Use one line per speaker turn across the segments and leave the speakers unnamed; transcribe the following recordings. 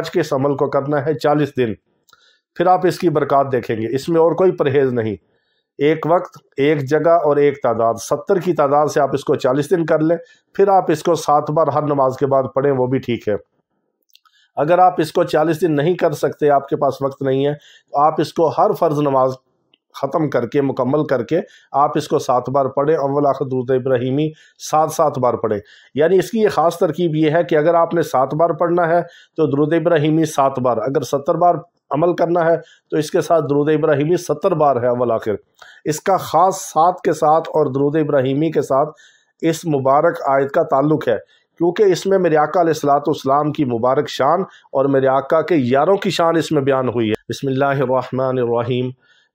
آج کے اس عمل کو کرنا ہے چالیس دن پھر آپ اس کی برکات دیکھیں گے اس میں اور کوئی پرہیز نہیں ایک وقت ایک جگہ اور ایک تعداد ستر کی تعداد سے آپ اس کو چالیس دن کر لیں پھر آپ اس کو سات بار ہر نماز کے بعد پڑھیں وہ بھی ٹھیک ہے اگر آپ اس کو چالیس دن نہیں کر سکتے آپ کے پاس وقت نہیں ہے آپ اس کو ہر فرض نماز ختم کر کے مکمل کر کے آپ اس کو سات بار پڑھیں اول آخر درود ابراہیمی سات سات بار پڑھیں یعنی اس کی یہ خاص ترکیب یہ ہے کہ اگر آپ نے سات بار پڑھنا ہے تو درود ابراہیمی سات بار اگر ستر بار عمل کرنا ہے تو اس کے ساتھ درود ابراہیمی ستر بار ہے اول آخر اس کا خاص سات کے ساتھ اور درود ابراہیمی کے ساتھ اس مبارک آیت کا تعلق ہے کیونکہ اس میں میرے آقا علیہ السلام کی مبارک شان اور میرے آقا کے یاروں کی شان اس میں بیان ہوئی ہے بسم اللہ الرحمن الرحیم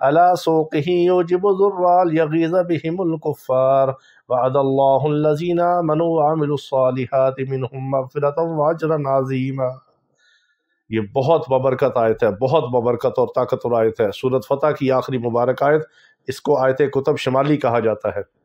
على سوقه يوجب ذرا ليغيظ بهم الكفار وعد الله الذين آمنوا وعملوا الصالحات منهم مغفرة وعجرا عظيما یہ بہت ببرکت آیت ہے بہت ببرکت اور طاقتور آیت ہے سورت فتح کی آخری مبارک آیت اس کو آیت کتب شمالی کہا جاتا ہے